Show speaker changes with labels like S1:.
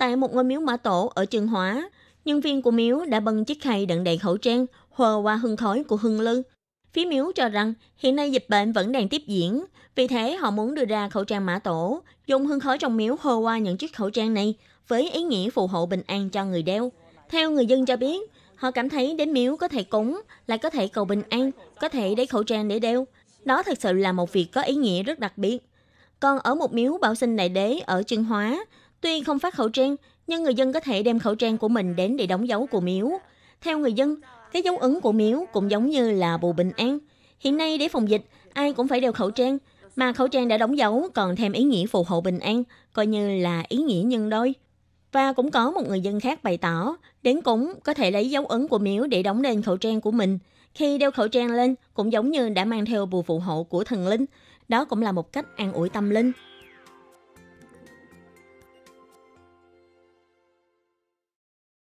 S1: Tại một ngôi miếu mã tổ ở Trường Hóa, nhân viên của miếu đã bưng chiếc khay đựng đầy khẩu trang hòa qua hương khói của hương lư. Phía miếu cho rằng hiện nay dịch bệnh vẫn đang tiếp diễn, vì thế họ muốn đưa ra khẩu trang mã tổ, dùng hương khói trong miếu hô qua những chiếc khẩu trang này với ý nghĩa phù hộ bình an cho người đeo. Theo người dân cho biết, họ cảm thấy đến miếu có thể cúng, lại có thể cầu bình an, có thể để khẩu trang để đeo. Đó thật sự là một việc có ý nghĩa rất đặc biệt. Còn ở một miếu bảo sinh đại đế ở Trương Hóa, Tuy không phát khẩu trang, nhưng người dân có thể đem khẩu trang của mình đến để đóng dấu của miếu. Theo người dân, cái dấu ấn của miếu cũng giống như là bù bình an. Hiện nay để phòng dịch, ai cũng phải đeo khẩu trang, mà khẩu trang đã đóng dấu còn thêm ý nghĩa phù hộ bình an, coi như là ý nghĩa nhân đôi. Và cũng có một người dân khác bày tỏ, đến cũng có thể lấy dấu ấn của miếu để đóng lên khẩu trang của mình. Khi đeo khẩu trang lên, cũng giống như đã mang theo bù phù hộ của thần linh. Đó cũng là một cách an ủi tâm linh.